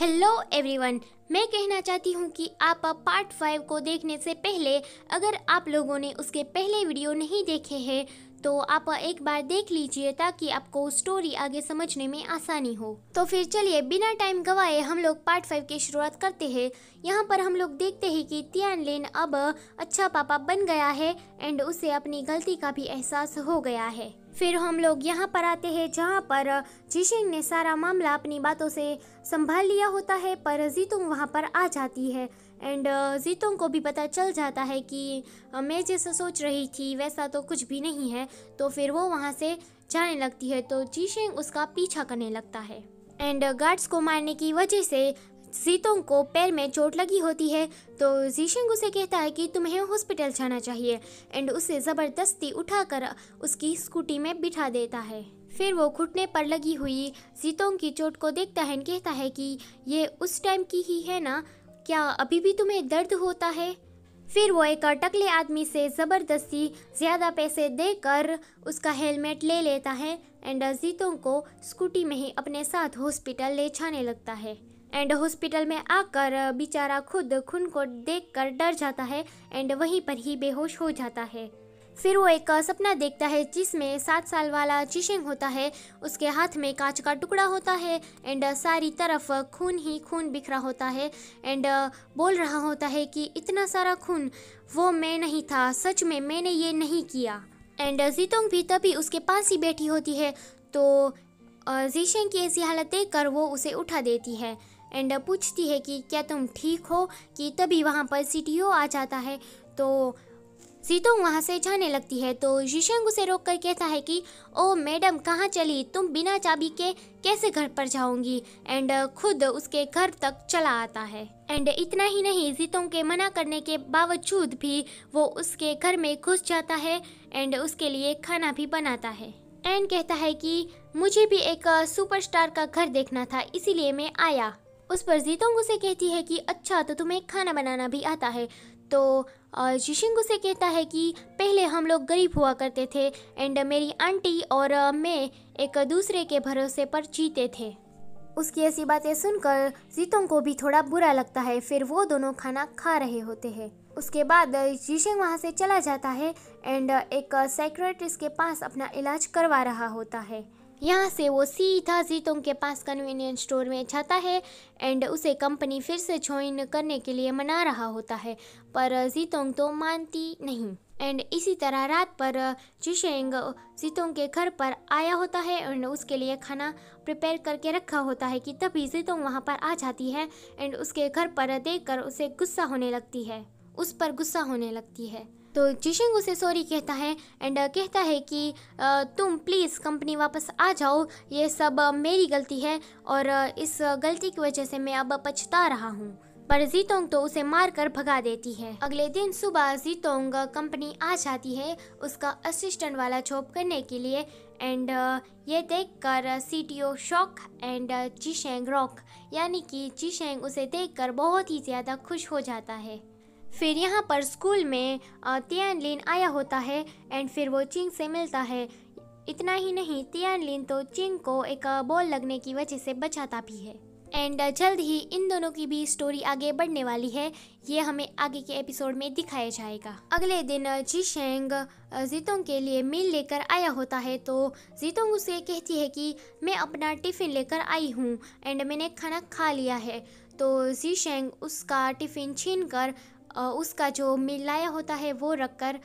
hello everyone मैं कहना चाहती हूँ कि आप पार्ट फाइव को देखने से पहले अगर आप लोगों ने उसके पहले वीडियो नहीं देखे हैं तो आप एक बार देख लीजिए ताकि आपको स्टोरी आगे समझने में आसानी हो तो फिर चलिए बिना टाइम गवाए हम लोग पार्ट फाइव की शुरुआत करते हैं यहाँ पर हम लोग देखते हैं कि तियान लेन अब अच्छा पापा बन गया है एंड उसे अपनी गलती का भी एहसास हो गया है फिर हम लोग यहाँ पर आते हैं जहाँ पर जिशिंग ने सारा मामला अपनी बातों से संभाल लिया होता है पर जीतुंग वहाँ पर आ जाती है एंड uh, जीतों को भी पता चल जाता है कि uh, मैं जैसा सोच रही थी वैसा तो कुछ भी नहीं है तो फिर वो वहाँ से जाने लगती है तो जीशेंग उसका पीछा करने लगता है एंड गार्ड्स uh, को मारने की वजह से जीतोंग को पैर में चोट लगी होती है तो जीशेंग उसे कहता है कि तुम्हें हॉस्पिटल जाना चाहिए एंड उसे ज़बरदस्ती उठाकर उसकी स्कूटी में बिठा देता है फिर वो घुटने पर लगी हुई जीतोंग की चोट को देखता है कहता है कि ये उस टाइम की ही है ना क्या अभी भी तुम्हें दर्द होता है फिर वो एक अटकले आदमी से ज़बरदस्ती ज़्यादा पैसे देकर उसका हेलमेट ले लेता है एंड जीतों को स्कूटी में ही अपने साथ हॉस्पिटल ले जाने लगता है एंड हॉस्पिटल में आकर बेचारा खुद खून को देखकर डर जाता है एंड वहीं पर ही बेहोश हो जाता है फिर वो एक सपना देखता है जिसमें सात साल वाला चिशेंग होता है उसके हाथ में कांच का टुकड़ा होता है एंड सारी तरफ खून ही खून बिखरा होता है एंड बोल रहा होता है कि इतना सारा खून वो मैं नहीं था सच में मैंने ये नहीं किया एंड जीतोंग भी तभी उसके पास ही बैठी होती है तो जीशेंग की ऐसी हालत देख कर वो उसे उठा देती है एंड पूछती है कि क्या तुम ठीक हो कि तभी वहाँ पर सी आ जाता है तो सीतोंग वहाँ से जाने लगती है तो जीशेंग उसे रोक कर कहता है कि ओ मैडम कहाँ चली तुम बिना चाबी के कैसे घर पर जाओगी एंड uh, खुद उसके घर तक चला आता है एंड इतना ही नहीं जीतों के मना करने के बावजूद भी वो उसके घर में घुस जाता है एंड उसके लिए खाना भी बनाता है एंड कहता है कि मुझे भी एक सुपरस्टार uh, का घर देखना था इसीलिए मैं आया उस पर जीतोंग उसे कहती है कि अच्छा तो तुम्हें खाना बनाना भी आता है तो जिशिंगू से कहता है कि पहले हम लोग गरीब हुआ करते थे एंड मेरी आंटी और मैं एक दूसरे के भरोसे पर जीते थे उसकी ऐसी बातें सुनकर जीतों को भी थोड़ा बुरा लगता है फिर वो दोनों खाना खा रहे होते हैं उसके बाद जीशिंग वहाँ से चला जाता है एंड एक साइक्रेटिस्ट के पास अपना इलाज करवा रहा होता है यहाँ से वो सीधा जीतों के पास कन्वीनियंस स्टोर में जाता है एंड उसे कंपनी फिर से ज्वाइन करने के लिए मना रहा होता है पर जीतोंग तो मानती नहीं एंड इसी तरह रात पर जिशेंग जीतोंग के घर पर आया होता है एंड उसके लिए खाना प्रिपेयर करके रखा होता है कि तभी जीतोंग वहाँ पर आ जाती है एंड उसके घर पर देख कर उसे गुस्सा होने लगती है उस पर गुस्सा होने लगती है तो जिशंग उसे सॉरी कहता है एंड कहता है कि तुम प्लीज़ कंपनी वापस आ जाओ ये सब मेरी गलती है और इस गलती की वजह से मैं अब पछता रहा हूँ पर जीतोंग तो उसे मार कर भगा देती है अगले दिन सुबह जीतोंग कंपनी आ जाती है उसका असिस्टेंट वाला जॉब करने के लिए एंड ये देखकर सीटीओ शॉक एंड जीशेंग रॉक यानी कि जीशेंग उसे देखकर बहुत ही ज़्यादा खुश हो जाता है फिर यहाँ पर स्कूल में तियान लिन आया होता है एंड फिर वो चिंग से मिलता है इतना ही नहीं तियान लिन तो चिंग को एक बॉल लगने की वजह से बचाता भी है एंड जल्द ही इन दोनों की भी स्टोरी आगे बढ़ने वाली है ये हमें आगे के एपिसोड में दिखाया जाएगा अगले दिन जी शेंग जीतोंग के लिए मील लेकर आया होता है तो जीतोंग उसे कहती है कि मैं अपना टिफ़िन लेकर आई हूँ एंड मैंने खाना खा लिया है तो जी शेंग उसका टिफ़िन छीन कर उसका जो मिलाया होता है वो रख कर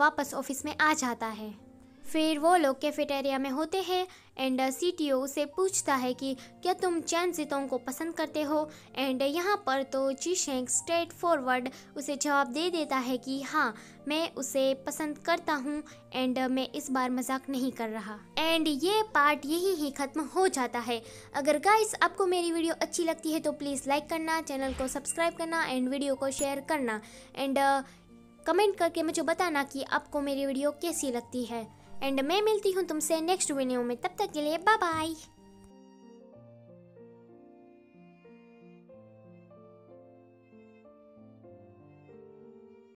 वापस ऑफिस में आ जाता है फिर वो लोग कैफेटेरिया में होते हैं एंड ओ से पूछता है कि क्या तुम चैन जितों को पसंद करते हो एंड यहाँ पर तो जी शेंग स्ट्रेट फॉरवर्ड उसे जवाब दे देता है कि हाँ मैं उसे पसंद करता हूँ एंड मैं इस बार मजाक नहीं कर रहा एंड ये पार्ट यही ही ख़त्म हो जाता है अगर गाइस आपको मेरी वीडियो अच्छी लगती है तो प्लीज़ लाइक करना चैनल को सब्सक्राइब करना एंड वीडियो को शेयर करना एंड कमेंट करके मुझे बताना कि आपको मेरी वीडियो कैसी लगती है एंड मैं मिलती हूँ तुमसे नेक्स्ट वीडियो में तब तक के लिए बाय बाय